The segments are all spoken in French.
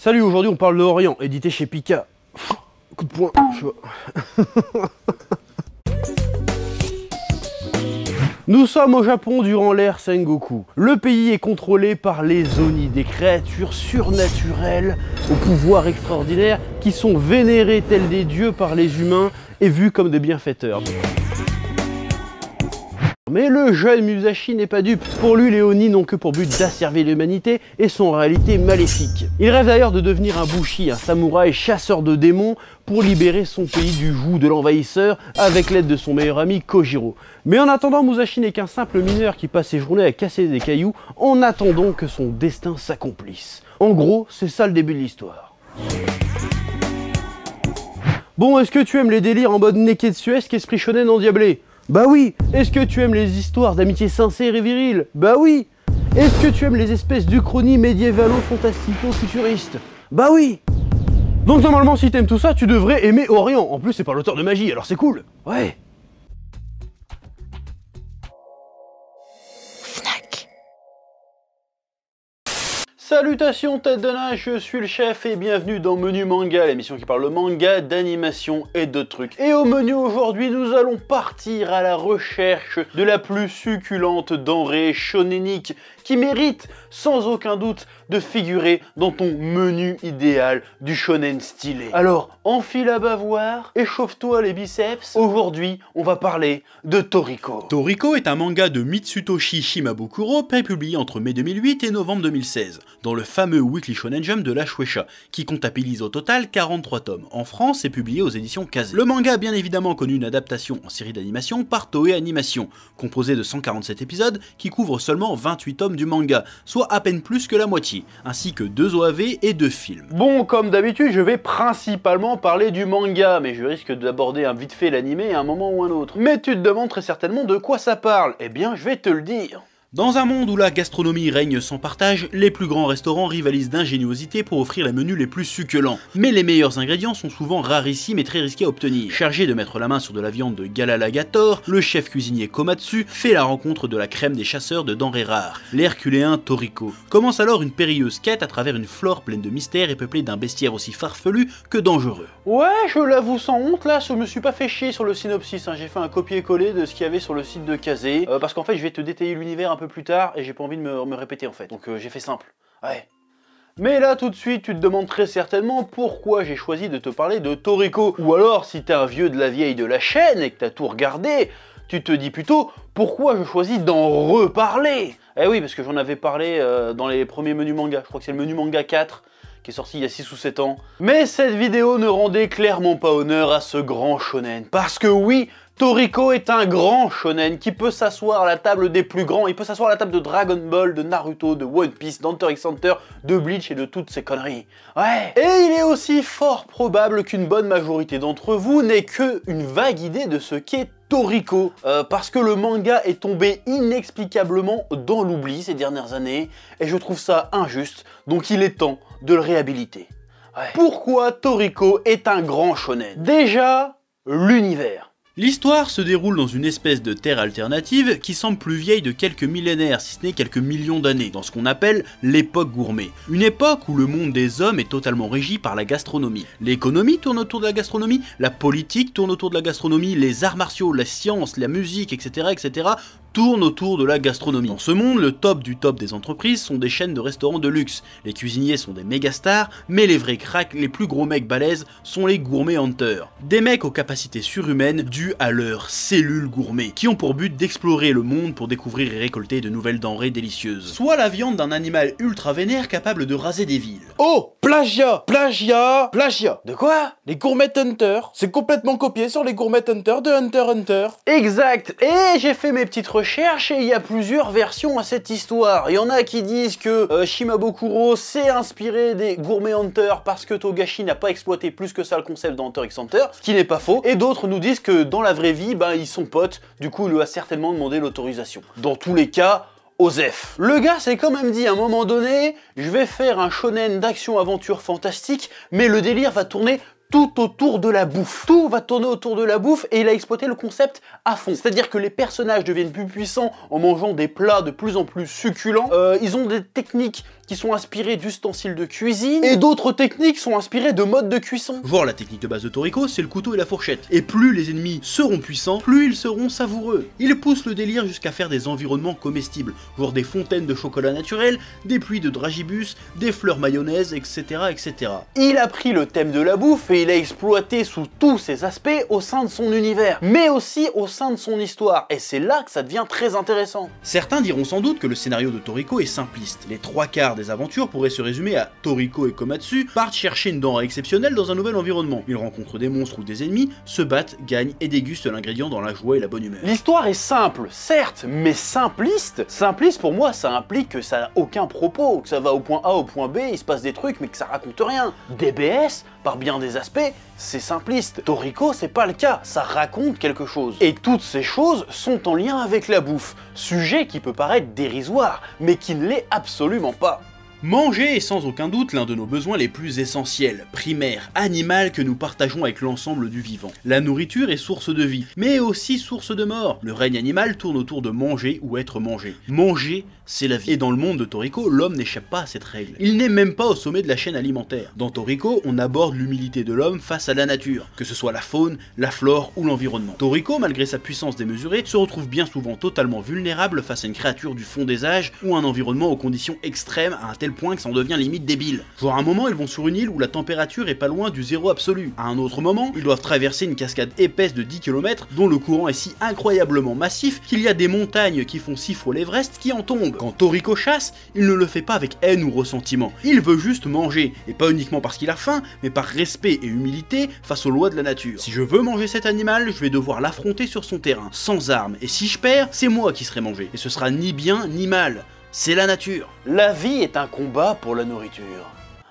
Salut, aujourd'hui on parle de Orient, édité chez Pika. Coup de poing, Nous sommes au Japon durant l'ère Sengoku. Le pays est contrôlé par les Oni, des créatures surnaturelles au pouvoir extraordinaire qui sont vénérées telles des dieux par les humains et vues comme des bienfaiteurs. Mais le jeune Musashi n'est pas dupe. Pour lui, les Oni n'ont que pour but d'asservir l'humanité et son réalité maléfique. Il rêve d'ailleurs de devenir un Bushi, un samouraï chasseur de démons, pour libérer son pays du joug de l'envahisseur avec l'aide de son meilleur ami Kojiro. Mais en attendant, Musashi n'est qu'un simple mineur qui passe ses journées à casser des cailloux en attendant que son destin s'accomplisse. En gros, c'est ça le début de l'histoire. Bon, est-ce que tu aimes les délires en mode neketsu qu'esprit esprit shonen endiablé bah oui Est-ce que tu aimes les histoires d'amitié sincère et virile Bah oui Est-ce que tu aimes les espèces d'uchronie médiévalo-fantastico-futuriste Bah oui Donc normalement si t'aimes tout ça, tu devrais aimer Orion. En plus c'est par l'auteur de magie, alors c'est cool Ouais Salutations tête de nage, je suis le chef et bienvenue dans Menu Manga, l'émission qui parle manga, d'animation et de trucs. Et au menu aujourd'hui, nous allons partir à la recherche de la plus succulente denrée shonenique qui mérite sans aucun doute de figurer dans ton menu idéal du shonen stylé. Alors, enfile à bavoir, échauffe-toi les biceps. Aujourd'hui, on va parler de Toriko. Toriko est un manga de Mitsutoshi Shimabukuro pré-publié entre mai 2008 et novembre 2016 dans le fameux Weekly Shonen Jump de la Shueisha qui comptabilise au total 43 tomes en France et publié aux éditions Kaze. Le manga a bien évidemment connu une adaptation en série d'animation par Toei Animation composée de 147 épisodes qui couvrent seulement 28 tomes du manga, soit à peine plus que la moitié, ainsi que deux OAV et deux films. Bon, comme d'habitude, je vais principalement parler du manga, mais je risque d'aborder un vite fait l'animé à un moment ou un autre. Mais tu te demandes très certainement de quoi ça parle. Eh bien, je vais te le dire. Dans un monde où la gastronomie règne sans partage, les plus grands restaurants rivalisent d'ingéniosité pour offrir les menus les plus succulents. Mais les meilleurs ingrédients sont souvent rarissimes et très risqués à obtenir. Chargé de mettre la main sur de la viande de Galalagator, le chef cuisinier Komatsu fait la rencontre de la crème des chasseurs de denrées rares, l'herculéen Toriko. Commence alors une périlleuse quête à travers une flore pleine de mystères et peuplée d'un bestiaire aussi farfelu que dangereux. Ouais, je l'avoue sans honte, là, je me suis pas fait chier sur le synopsis, hein. j'ai fait un copier-coller de ce qu'il y avait sur le site de Kazé, euh, parce qu'en fait je vais te détailler l'univers peu plus tard et j'ai pas envie de me, répéter en fait. Donc euh, j'ai fait simple. Ouais. Mais là tout de suite tu te demandes très certainement pourquoi j'ai choisi de te parler de Toriko. Ou alors si t'es un vieux de la vieille de la chaîne et que t'as tout regardé, tu te dis plutôt pourquoi je choisis d'en reparler Eh oui parce que j'en avais parlé euh, dans les premiers menus manga, je crois que c'est le menu manga 4 qui est sorti il y a 6 ou 7 ans. Mais cette vidéo ne rendait clairement pas honneur à ce grand shonen. Parce que oui, Toriko est un grand shonen qui peut s'asseoir à la table des plus grands, il peut s'asseoir à la table de Dragon Ball, de Naruto, de One Piece, d'Hunter x Hunter, de Bleach et de toutes ces conneries. Ouais Et il est aussi fort probable qu'une bonne majorité d'entre vous n'ait que une vague idée de ce qu'est Toriko, euh, parce que le manga est tombé inexplicablement dans l'oubli ces dernières années, et je trouve ça injuste, donc il est temps de le réhabiliter. Pourquoi Toriko est un grand shonen Déjà, l'univers. L'histoire se déroule dans une espèce de terre alternative qui semble plus vieille de quelques millénaires, si ce n'est quelques millions d'années, dans ce qu'on appelle l'époque gourmet. Une époque où le monde des hommes est totalement régi par la gastronomie. L'économie tourne autour de la gastronomie, la politique tourne autour de la gastronomie, les arts martiaux, la science, la musique, etc. etc tourne autour de la gastronomie. Dans ce monde, le top du top des entreprises sont des chaînes de restaurants de luxe. Les cuisiniers sont des méga stars, mais les vrais cracks, les plus gros mecs balèzes, sont les gourmets hunters. Des mecs aux capacités surhumaines du à leurs cellules gourmets, qui ont pour but d'explorer le monde pour découvrir et récolter de nouvelles denrées délicieuses. Soit la viande d'un animal ultra vénère capable de raser des villes. Oh Plagiat Plagiat plagia De quoi Les gourmets Hunter. C'est complètement copié sur les gourmets Hunter de Hunter Hunter. Exact Et j'ai fait mes petites recherches et il y a plusieurs versions à cette histoire. Il y en a qui disent que euh, Shimabokuro s'est inspiré des gourmets Hunter parce que Togashi n'a pas exploité plus que ça le concept d'Hunter Hunter x Hunter, ce qui n'est pas faux. Et d'autres nous disent que dans la vraie vie, ben, ils sont potes, du coup il lui a certainement demandé l'autorisation. Dans tous les cas, Osef. Le gars s'est quand même dit à un moment donné, je vais faire un shonen d'action-aventure fantastique, mais le délire va tourner tout autour de la bouffe. Tout va tourner autour de la bouffe et il a exploité le concept à fond. C'est-à-dire que les personnages deviennent plus puissants en mangeant des plats de plus en plus succulents. Euh, ils ont des techniques qui sont inspirés d'ustensiles de cuisine, et d'autres techniques sont inspirées de modes de cuisson. Voir la technique de base de Toriko, c'est le couteau et la fourchette. Et plus les ennemis seront puissants, plus ils seront savoureux. Il pousse le délire jusqu'à faire des environnements comestibles, Voire des fontaines de chocolat naturel, des pluies de dragibus, des fleurs mayonnaise, etc., etc. Il a pris le thème de la bouffe et il a exploité sous tous ses aspects au sein de son univers, mais aussi au sein de son histoire, et c'est là que ça devient très intéressant. Certains diront sans doute que le scénario de Toriko est simpliste. Les trois quarts des aventures pourrait se résumer à Toriko et Komatsu partent chercher une denrée exceptionnelle dans un nouvel environnement. Ils rencontrent des monstres ou des ennemis, se battent, gagnent et dégustent l'ingrédient dans la joie et la bonne humeur. L'histoire est simple, certes, mais simpliste. Simpliste pour moi, ça implique que ça n'a aucun propos, que ça va au point A au point B, il se passe des trucs mais que ça raconte rien. DBS, par bien des aspects, c'est simpliste. Toriko, c'est pas le cas, ça raconte quelque chose. Et toutes ces choses sont en lien avec la bouffe, sujet qui peut paraître dérisoire, mais qui ne l'est absolument pas. Manger est sans aucun doute l'un de nos besoins les plus essentiels, primaires, animaux que nous partageons avec l'ensemble du vivant. La nourriture est source de vie, mais aussi source de mort. Le règne animal tourne autour de manger ou être mangé. Manger, c'est la vie. Et dans le monde de Toriko, l'homme n'échappe pas à cette règle. Il n'est même pas au sommet de la chaîne alimentaire. Dans Toriko, on aborde l'humilité de l'homme face à la nature, que ce soit la faune, la flore ou l'environnement. Toriko, malgré sa puissance démesurée, se retrouve bien souvent totalement vulnérable face à une créature du fond des âges ou un environnement aux conditions extrêmes à un tel point que ça en devient limite débile. Genre un moment, ils vont sur une île où la température est pas loin du zéro absolu. À un autre moment, ils doivent traverser une cascade épaisse de 10 km dont le courant est si incroyablement massif qu'il y a des montagnes qui font 6 fois l'Everest qui en tombent. Quand Toriko chasse, il ne le fait pas avec haine ou ressentiment. Il veut juste manger, et pas uniquement parce qu'il a faim, mais par respect et humilité face aux lois de la nature. Si je veux manger cet animal, je vais devoir l'affronter sur son terrain, sans armes, et si je perds, c'est moi qui serai mangé, et ce sera ni bien ni mal c'est la nature. La vie est un combat pour la nourriture.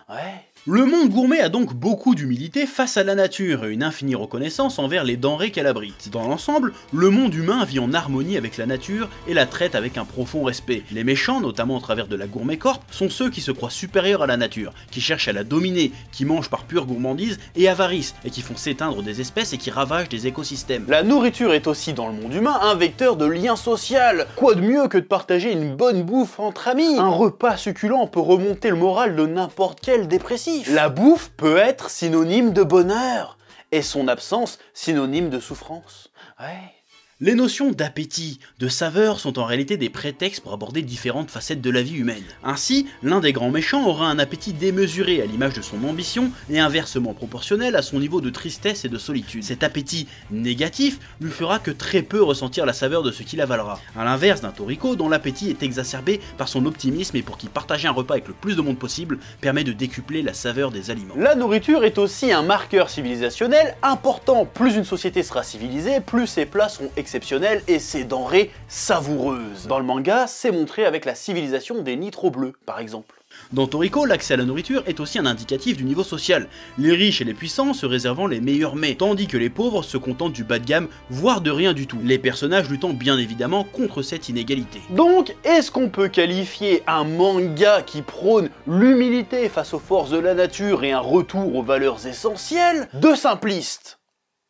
Ouais. Le monde gourmet a donc beaucoup d'humilité face à la nature et une infinie reconnaissance envers les denrées qu'elle abrite. Dans l'ensemble, le monde humain vit en harmonie avec la nature et la traite avec un profond respect. Les méchants, notamment au travers de la Gourmet Corp, sont ceux qui se croient supérieurs à la nature, qui cherchent à la dominer, qui mangent par pure gourmandise et avarice, et qui font s'éteindre des espèces et qui ravagent des écosystèmes. La nourriture est aussi dans le monde humain un vecteur de lien social. Quoi de mieux que de partager une bonne bouffe entre amis Un repas succulent peut remonter le moral de n'importe quel dépressif. La bouffe peut être synonyme de bonheur et son absence synonyme de souffrance. Ouais. Les notions d'appétit, de saveur sont en réalité des prétextes pour aborder différentes facettes de la vie humaine. Ainsi, l'un des grands méchants aura un appétit démesuré à l'image de son ambition et inversement proportionnel à son niveau de tristesse et de solitude. Cet appétit négatif lui fera que très peu ressentir la saveur de ce qu'il avalera. À l'inverse d'un torico dont l'appétit est exacerbé par son optimisme et pour qui partager un repas avec le plus de monde possible permet de décupler la saveur des aliments. La nourriture est aussi un marqueur civilisationnel important. Plus une société sera civilisée, plus ses plats sont exceptionnelle et ses denrées savoureuses. Dans le manga, c'est montré avec la civilisation des nitro-bleus, par exemple. Dans Toriko, l'accès à la nourriture est aussi un indicatif du niveau social, les riches et les puissants se réservant les meilleurs mets, tandis que les pauvres se contentent du bas de gamme, voire de rien du tout, les personnages luttant bien évidemment contre cette inégalité. Donc, est-ce qu'on peut qualifier un manga qui prône l'humilité face aux forces de la nature et un retour aux valeurs essentielles de simpliste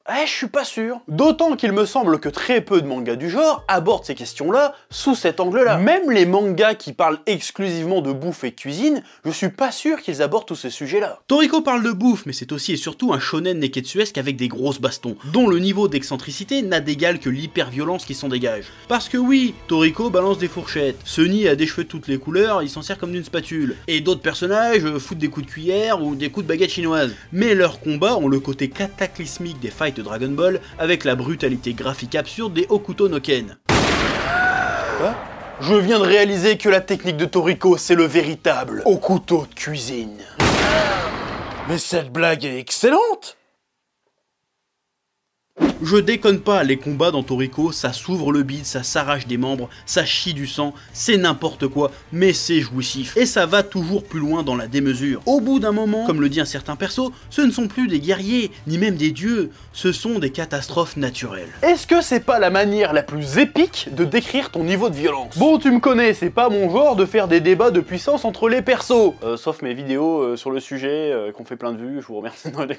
eh, je suis pas sûr. D'autant qu'il me semble que très peu de mangas du genre abordent ces questions-là sous cet angle-là. Mm. Même les mangas qui parlent exclusivement de bouffe et cuisine, je suis pas sûr qu'ils abordent tous ces sujets-là. Toriko parle de bouffe, mais c'est aussi et surtout un shonen neketsuesque avec des grosses bastons, dont le niveau d'excentricité n'a d'égal que l'hyperviolence qui s'en dégage. Parce que oui, Toriko balance des fourchettes, Sunny a des cheveux de toutes les couleurs, il s'en sert comme d'une spatule, et d'autres personnages euh, foutent des coups de cuillère ou des coups de baguette chinoise. Mais leurs combats ont le côté cataclysmique des fights de Dragon Ball avec la brutalité graphique absurde des Hokuto no Ken. Quoi Je viens de réaliser que la technique de Toriko, c'est le véritable couteau de cuisine. Mais cette blague est excellente je déconne pas, les combats dans Toriko, ça s'ouvre le bide, ça s'arrache des membres, ça chie du sang, c'est n'importe quoi, mais c'est jouissif. Et ça va toujours plus loin dans la démesure. Au bout d'un moment, comme le dit un certain perso, ce ne sont plus des guerriers, ni même des dieux, ce sont des catastrophes naturelles. Est-ce que c'est pas la manière la plus épique de décrire ton niveau de violence Bon, tu me connais, c'est pas mon genre de faire des débats de puissance entre les persos euh, Sauf mes vidéos euh, sur le sujet, euh, qu'on fait plein de vues, je vous remercie, de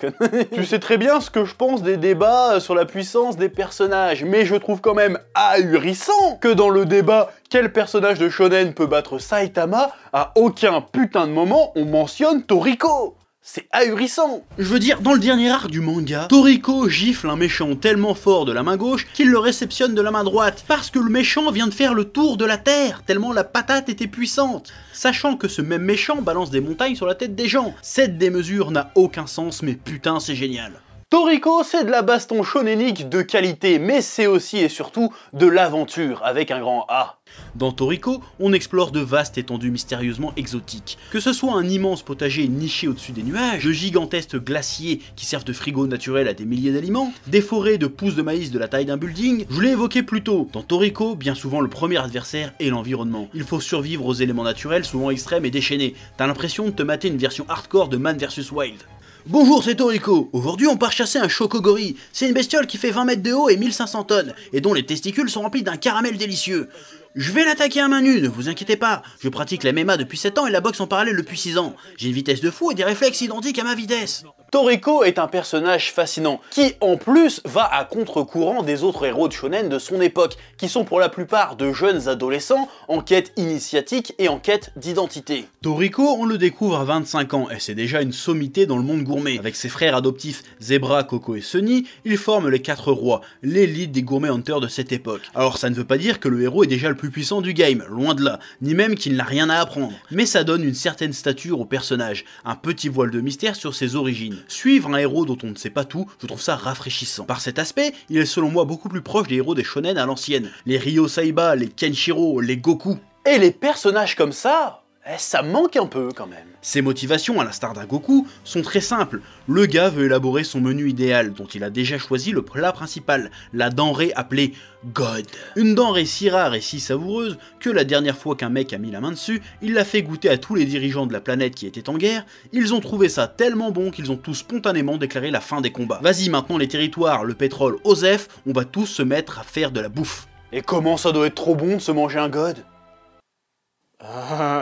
tu sais très bien ce que je pense des débats sur la puissance des personnages, mais je trouve quand même ahurissant que dans le débat quel personnage de shonen peut battre Saitama, à aucun putain de moment on mentionne Toriko c'est ahurissant Je veux dire, dans le dernier arc du manga, Toriko gifle un méchant tellement fort de la main gauche qu'il le réceptionne de la main droite, parce que le méchant vient de faire le tour de la Terre, tellement la patate était puissante Sachant que ce même méchant balance des montagnes sur la tête des gens Cette démesure n'a aucun sens, mais putain c'est génial Toriko, c'est de la baston shonenique de qualité, mais c'est aussi et surtout de l'aventure, avec un grand A. Dans Toriko, on explore de vastes étendues mystérieusement exotiques. Que ce soit un immense potager niché au-dessus des nuages, de gigantesques glaciers qui servent de frigo naturel à des milliers d'aliments, des forêts de pousses de maïs de la taille d'un building, je l'ai évoqué plus tôt. Dans Toriko, bien souvent le premier adversaire est l'environnement. Il faut survivre aux éléments naturels souvent extrêmes et déchaînés. T'as l'impression de te mater une version hardcore de Man vs Wild. Bonjour, c'est Toriko. Aujourd'hui, on part chasser un chocogori. C'est une bestiole qui fait 20 mètres de haut et 1500 tonnes, et dont les testicules sont remplis d'un caramel délicieux. Je vais l'attaquer à main nue, ne vous inquiétez pas. Je pratique la MMA depuis 7 ans et la boxe en parallèle depuis 6 ans. J'ai une vitesse de fou et des réflexes identiques à ma vitesse. Toriko est un personnage fascinant, qui en plus va à contre-courant des autres héros de shonen de son époque, qui sont pour la plupart de jeunes adolescents en quête initiatique et en quête d'identité. Toriko, on le découvre à 25 ans, et c'est déjà une sommité dans le monde gourmet. Avec ses frères adoptifs Zebra, Coco et Sunny, Il forme les quatre rois, l'élite des gourmets hunters de cette époque. Alors ça ne veut pas dire que le héros est déjà le plus puissant du game, loin de là, ni même qu'il n'a rien à apprendre, mais ça donne une certaine stature au personnage, un petit voile de mystère sur ses origines. Suivre un héros dont on ne sait pas tout, je trouve ça rafraîchissant. Par cet aspect, il est selon moi beaucoup plus proche des héros des shonen à l'ancienne. Les Ryo Saiba, les Kenshiro, les Goku. Et les personnages comme ça, eh, ça manque un peu quand même. Ses motivations, à l'instar d'un Goku, sont très simples. Le gars veut élaborer son menu idéal, dont il a déjà choisi le plat principal, la denrée appelée God. Une denrée si rare et si savoureuse que la dernière fois qu'un mec a mis la main dessus, il l'a fait goûter à tous les dirigeants de la planète qui étaient en guerre, ils ont trouvé ça tellement bon qu'ils ont tous spontanément déclaré la fin des combats. Vas-y maintenant les territoires, le pétrole, Osef, on va tous se mettre à faire de la bouffe. Et comment ça doit être trop bon de se manger un God ah,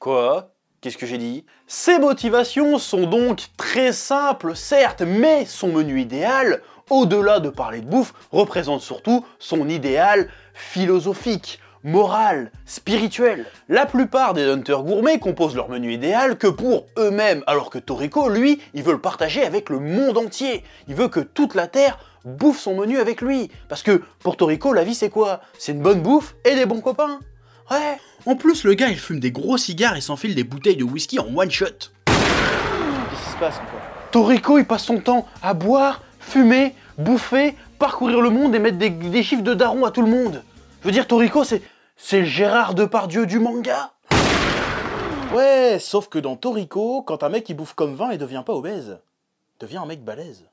Quoi Qu'est-ce que j'ai dit Ses motivations sont donc très simples, certes, mais son menu idéal, au-delà de parler de bouffe, représente surtout son idéal philosophique, moral, spirituel. La plupart des hunters gourmets composent leur menu idéal que pour eux-mêmes, alors que Toriko, lui, il veut le partager avec le monde entier. Il veut que toute la Terre bouffe son menu avec lui. Parce que pour Toriko, la vie c'est quoi C'est une bonne bouffe et des bons copains. Ouais. En plus, le gars, il fume des gros cigares et s'enfile des bouteilles de whisky en one shot. Qu'est-ce qui se passe encore Toriko, il passe son temps à boire, fumer, bouffer, parcourir le monde et mettre des, chiffres de daron à tout le monde. Je veux dire, Toriko, c'est. C'est Gérard Depardieu du manga Ouais, sauf que dans Toriko, quand un mec il bouffe comme vin, et devient pas obèse. Devient un mec balèze.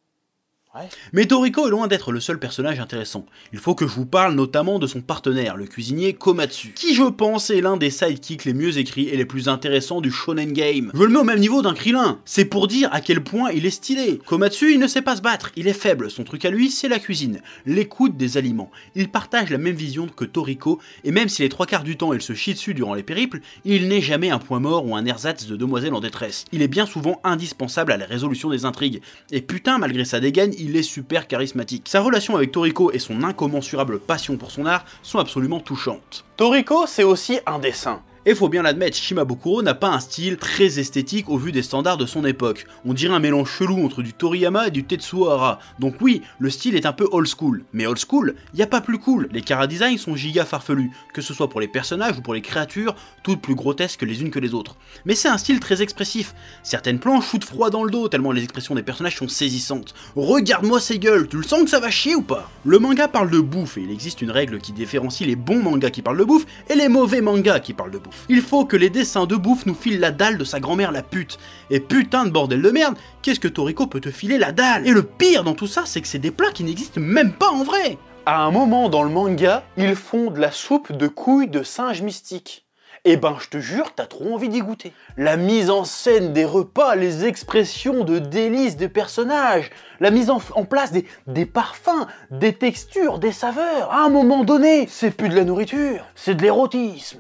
Mais Toriko est loin d'être le seul personnage intéressant. Il faut que je vous parle notamment de son partenaire, le cuisinier Komatsu, qui je pense est l'un des sidekicks les mieux écrits et les plus intéressants du shonen game. Je le mets au même niveau d'un Krillin, c'est pour dire à quel point il est stylé. Komatsu, il ne sait pas se battre, il est faible, son truc à lui, c'est la cuisine, l'écoute des aliments. Il partage la même vision que Toriko, et même si les trois quarts du temps il se chie dessus durant les périples, il n'est jamais un point mort ou un ersatz de demoiselle en détresse. Il est bien souvent indispensable à la résolution des intrigues, et putain, malgré sa dégaine, il il est super charismatique. Sa relation avec Toriko et son incommensurable passion pour son art sont absolument touchantes. Toriko, c'est aussi un dessin. Et faut bien l'admettre, Shimabukuro n'a pas un style très esthétique au vu des standards de son époque. On dirait un mélange chelou entre du Toriyama et du Tetsuhara. Donc oui, le style est un peu old school. Mais old school, y a pas plus cool. Les chara-designs sont giga farfelus, que ce soit pour les personnages ou pour les créatures, toutes plus grotesques les unes que les autres. Mais c'est un style très expressif. Certaines planches foutent froid dans le dos tellement les expressions des personnages sont saisissantes. Regarde-moi ces gueules, tu le sens que ça va chier ou pas Le manga parle de bouffe et il existe une règle qui différencie les bons mangas qui parlent de bouffe et les mauvais mangas qui parlent de bouffe il faut que les dessins de bouffe nous filent la dalle de sa grand-mère la pute. Et putain de bordel de merde, qu'est-ce que Toriko peut te filer la dalle Et le pire dans tout ça, c'est que c'est des plats qui n'existent même pas en vrai À un moment dans le manga, ils font de la soupe de couilles de singe mystique. Eh ben, je te jure, t'as trop envie d'y goûter. La mise en scène des repas, les expressions de délices des personnages, la mise en, place des, parfums, des textures, des saveurs, à un moment donné, c'est plus de la nourriture, c'est de l'érotisme.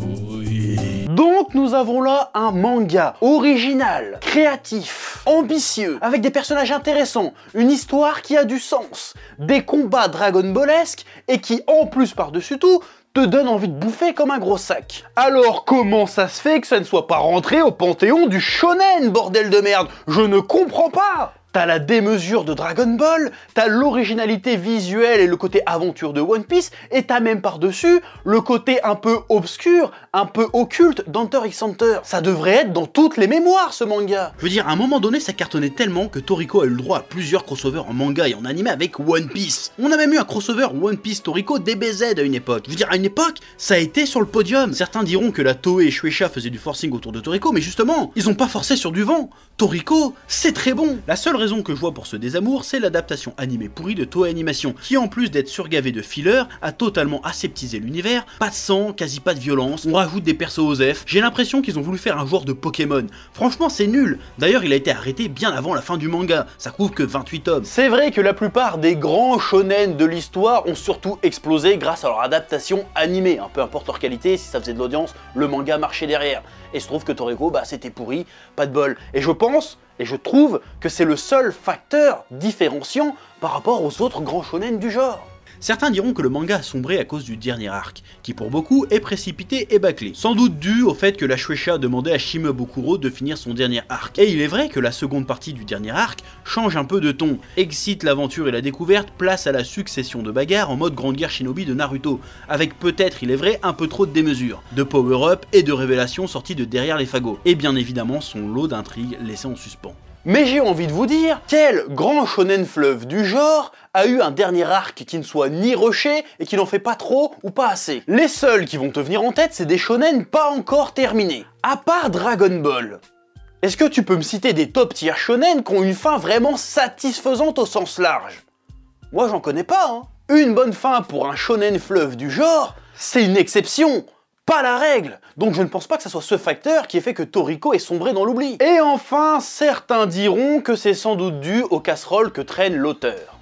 Oui. Donc nous avons là un manga original, créatif, ambitieux, avec des personnages intéressants, une histoire qui a du sens, des combats Dragon et qui en plus par-dessus tout te donne envie de bouffer comme un gros sac. Alors comment ça se fait que ça ne soit pas rentré au panthéon du shonen, bordel de merde Je ne comprends pas T'as la démesure de Dragon Ball, t'as l'originalité visuelle et le côté aventure de One Piece, et t'as même par-dessus le côté un peu obscur, un peu occulte d'Hunter x Hunter. Ça devrait être dans toutes les mémoires ce manga. Je veux dire, à un moment donné, ça cartonnait tellement que Toriko a eu le droit à plusieurs crossovers en manga et en anime avec One Piece. On a même eu un crossover One Piece Toriko DBZ à une époque. Je veux dire, à une époque, ça a été sur le podium. Certains diront que la Toei et Shueisha faisaient du forcing autour de Toriko, mais justement, ils ont pas forcé sur du vent. Toriko, c'est très bon. La seule raison que je vois pour ce désamour, c'est l'adaptation animée pourrie de Toei Animation, qui en plus d'être surgavé de filler, a totalement aseptisé l'univers, pas de sang, quasi pas de violence, on rajoute des persos aux F, j'ai l'impression qu'ils ont voulu faire un joueur de Pokémon. Franchement c'est nul, d'ailleurs il a été arrêté bien avant la fin du manga, ça couvre que 28 tomes. C'est vrai que la plupart des grands shonen de l'histoire ont surtout explosé grâce à leur adaptation animée, Un peu importe leur qualité, si ça faisait de l'audience, le manga marchait derrière. Et se trouve que Toriko, bah c'était pourri, pas de bol. Et je pense et je trouve que c'est le seul facteur différenciant par rapport aux autres grands shonen du genre. Certains diront que le manga a sombré à cause du dernier arc, qui pour beaucoup est précipité et bâclé, sans doute dû au fait que la Shueisha demandait demandé à Bokuro de finir son dernier arc. Et il est vrai que la seconde partie du dernier arc change un peu de ton, excite l'aventure et la découverte, place à la succession de bagarres en mode Grande Guerre Shinobi de Naruto, avec peut-être, il est vrai, un peu trop de démesures, de power-up et de révélations sorties de derrière les fagots, et bien évidemment son lot d'intrigues laissées en suspens. Mais j'ai envie de vous dire, quel grand shonen fleuve du genre a eu un dernier arc qui ne soit ni rocher et qui n'en fait pas trop ou pas assez. Les seuls qui vont te venir en tête, c'est des shonen pas encore terminés. À part Dragon Ball. Est-ce que tu peux me citer des top tiers shonen qui ont une fin vraiment satisfaisante au sens large Moi j'en connais pas, hein. Une bonne fin pour un shonen fleuve du genre, c'est une exception pas la règle. Donc je ne pense pas que ce soit ce facteur qui ait fait que Toriko est sombré dans l'oubli. Et enfin, certains diront que c'est sans doute dû aux casseroles que traîne l'auteur.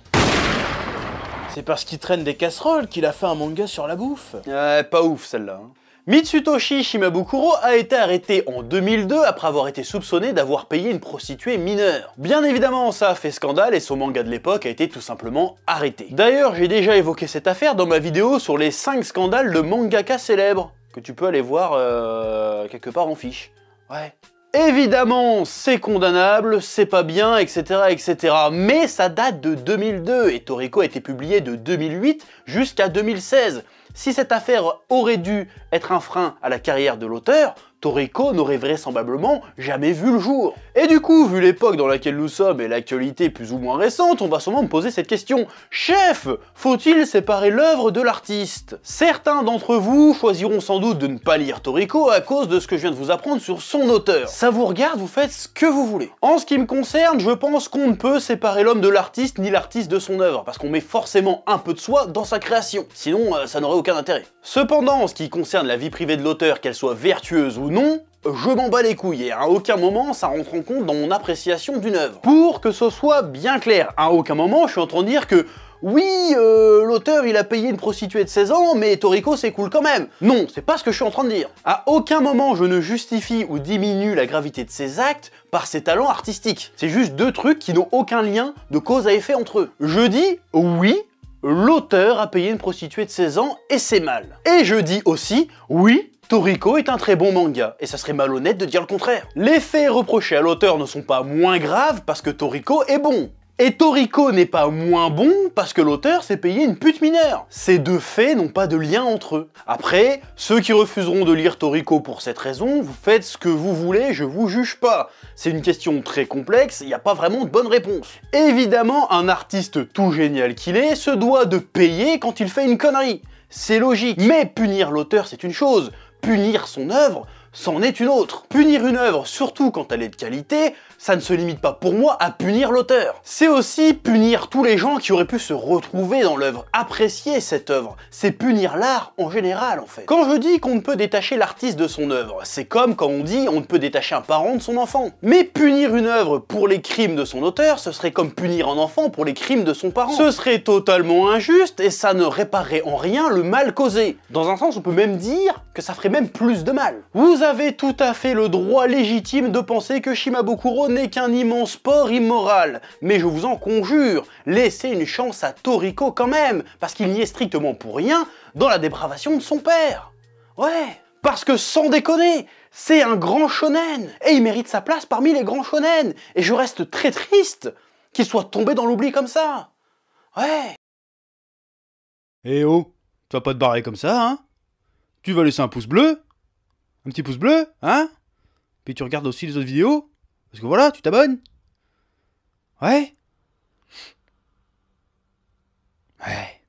C'est parce qu'il traîne des casseroles qu'il a fait un manga sur la bouffe. Ouais, pas ouf celle-là. Hein. Mitsutoshi Shimabukuro a été arrêté en 2002 après avoir été soupçonné d'avoir payé une prostituée mineure. Bien évidemment, ça a fait scandale et son manga de l'époque a été tout simplement arrêté. D'ailleurs, j'ai déjà évoqué cette affaire dans ma vidéo sur les 5 scandales de mangaka célèbres que tu peux aller voir euh, quelque part en fiche. Ouais. Évidemment, c'est condamnable, c'est pas bien, etc., etc. Mais ça date de 2002 et Torico a été publié de 2008 jusqu'à 2016. Si cette affaire aurait dû être un frein à la carrière de l'auteur, Toriko n'aurait vraisemblablement jamais vu le jour. Et du coup, vu l'époque dans laquelle nous sommes et l'actualité plus ou moins récente, on va sûrement me poser cette question. Chef, faut-il séparer l'œuvre de l'artiste Certains d'entre vous choisiront sans doute de ne pas lire Toriko à cause de ce que je viens de vous apprendre sur son auteur. Ça vous regarde, vous faites ce que vous voulez. En ce qui me concerne, je pense qu'on ne peut séparer l'homme de l'artiste ni l'artiste de son œuvre, parce qu'on met forcément un peu de soi dans sa création. Sinon, euh, ça n'aurait aucun intérêt. Cependant, en ce qui concerne la vie privée de l'auteur, qu'elle soit vertueuse ou non, je m'en bats les couilles et à aucun moment ça rentre en compte dans mon appréciation d'une œuvre. Pour que ce soit bien clair, à aucun moment je suis en train de dire que oui, euh, l'auteur il a payé une prostituée de 16 ans, mais Toriko c'est cool quand même. Non, c'est pas ce que je suis en train de dire. À aucun moment je ne justifie ou diminue la gravité de ses actes par ses talents artistiques. C'est juste deux trucs qui n'ont aucun lien de cause à effet entre eux. Je dis oui, l'auteur a payé une prostituée de 16 ans et c'est mal. Et je dis aussi, oui, Toriko est un très bon manga, et ça serait malhonnête de dire le contraire. Les faits reprochés à l'auteur ne sont pas moins graves parce que Toriko est bon. Et Torico n'est pas moins bon parce que l'auteur s'est payé une pute mineure. Ces deux faits n'ont pas de lien entre eux. Après, ceux qui refuseront de lire Torico pour cette raison, vous faites ce que vous voulez, je vous juge pas. C'est une question très complexe, il n'y a pas vraiment de bonne réponse. Évidemment, un artiste tout génial qu'il est se doit de payer quand il fait une connerie. C'est logique. Mais punir l'auteur, c'est une chose. Punir son œuvre, c'en est une autre. Punir une œuvre, surtout quand elle est de qualité, ça ne se limite pas pour moi à punir l'auteur. C'est aussi punir tous les gens qui auraient pu se retrouver dans l'œuvre, apprécier cette œuvre. C'est punir l'art en général en fait. Quand je dis qu'on ne peut détacher l'artiste de son œuvre, c'est comme quand on dit on ne peut détacher un parent de son enfant. Mais punir une œuvre pour les crimes de son auteur, ce serait comme punir un enfant pour les crimes de son parent. Ce serait totalement injuste et ça ne réparerait en rien le mal causé. Dans un sens, on peut même dire que ça ferait même plus de mal. Vous avez tout à fait le droit légitime de penser que Shimabukuro n'est qu'un immense sport immoral, mais je vous en conjure, laissez une chance à Toriko quand même, parce qu'il n'y est strictement pour rien dans la dépravation de son père. Ouais, parce que sans déconner, c'est un grand shonen, et il mérite sa place parmi les grands shonen, et je reste très triste qu'il soit tombé dans l'oubli comme ça. Ouais. Eh oh, tu vas pas te barrer comme ça, hein Tu vas laisser un pouce bleu un petit pouce bleu, hein Puis tu regardes aussi les autres vidéos, parce que voilà, tu t'abonnes. Ouais Ouais.